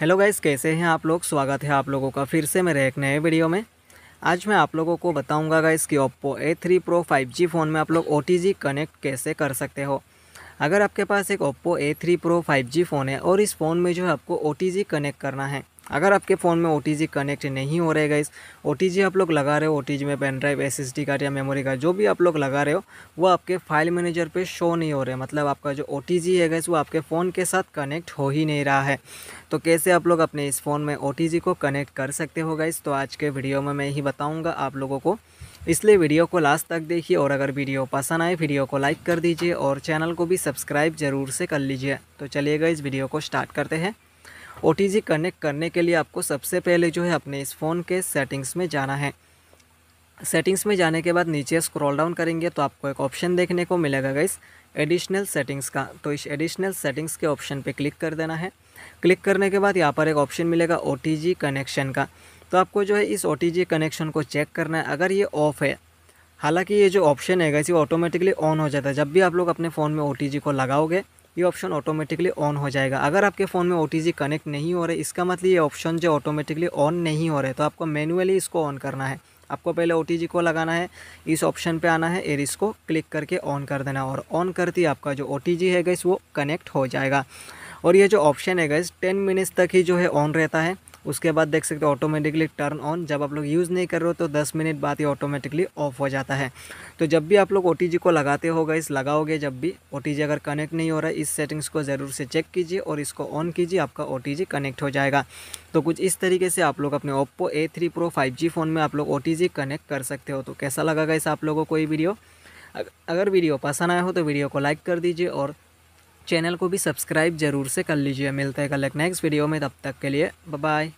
hello guys कैसे हैं आप लोग स्वागत है आप लोगों का फिर से मेरे एक नए वीडियो में आज मैं आप लोगों को बताऊंगा गाइस कि Oppo A three pro five G phone में आप लोग ओ कनेक्ट कैसे कर सकते हो अगर आपके पास एक Oppo A three pro five G phone है और इस फ़ोन में जो है आपको ओ कनेक्ट करना है अगर आपके फ़ोन में ओ कनेक्ट नहीं हो रहे गाइस ओ आप लोग लगा रहे हो ओ में pen drive S S card या मेमोरी कार्ड जो भी आप लोग लगा रहे हो वो आपके फाइल मैनेजर पे शो नहीं हो रहे मतलब आपका जो ओ है गाइस वो आपके फ़ोन के साथ कनेक्ट हो ही नहीं रहा है तो कैसे आप लोग अपने इस फ़ोन में ओ को कनेक्ट कर सकते हो गाइस तो आज के वीडियो में मैं यही बताऊँगा आप लोगों को इसलिए वीडियो को लास्ट तक देखिए और अगर वीडियो पसंद आए वीडियो को लाइक कर दीजिए और चैनल को भी सब्सक्राइब ज़रूर से कर लीजिए तो चलिएगा इस वीडियो को स्टार्ट करते हैं ओ कनेक्ट करने के लिए आपको सबसे पहले जो है अपने इस फ़ोन के सेटिंग्स में जाना है सेटिंग्स में जाने के बाद नीचे स्क्रॉल डाउन करेंगे तो आपको एक ऑप्शन देखने को मिलेगा गाइस एडिशनल सेटिंग्स का तो इस एडिशनल सेटिंग्स के ऑप्शन पे क्लिक कर देना है क्लिक करने के बाद यहाँ पर एक ऑप्शन मिलेगा ओ कनेक्शन का तो आपको जो है इस ओ कनेक्शन को चेक करना है अगर ये ऑफ़ है हालांकि ये जो ऑप्शन है इसे ऑटोमेटिकली ऑन हो जाता है जब भी आप लोग अपने फ़ोन में ओ को लगाओगे ये ऑप्शन ऑटोमेटिकली ऑन हो जाएगा अगर आपके फ़ोन में ओ कनेक्ट नहीं हो रहा है इसका मतलब ये ऑप्शन जो ऑटोमेटिकली ऑन नहीं हो रहा है तो आपको मैनुअली इसको ऑन करना है आपको पहले ओ को लगाना है इस ऑप्शन पे आना है एर इसको क्लिक करके ऑन कर देना और ऑन करते ही आपका जो ओ है गैस वो कनेक्ट हो जाएगा और ये जो ऑप्शन है गैस टेन मिनट्स तक ही जो है ऑन रहता है उसके बाद देख सकते हो ऑटोमेटिकली टर्न ऑन जब आप लोग यूज़ नहीं कर रहे हो तो दस मिनट बाद ये ऑटोमेटिकली ऑफ हो जाता है तो जब भी आप लोग ओ को लगाते हो गाइस लगाओगे जब भी ओ अगर कनेक्ट नहीं हो रहा है इस सेटिंग्स को ज़रूर से चेक कीजिए और इसको ऑन कीजिए आपका ओ कनेक्ट हो जाएगा तो कुछ इस तरीके से आप लोग अपने Oppo A three pro five G phone में आप लोग ओ कनेक्ट कर सकते हो तो कैसा लगा गाइस आप लोगों को ये वीडियो अगर वीडियो पसंद आया हो तो वीडियो को लाइक कर दीजिए और चैनल को भी सब्सक्राइब जरूर से कर लीजिए मिलते हैं कल एक नेक्स्ट वीडियो में तब तक के लिए बाय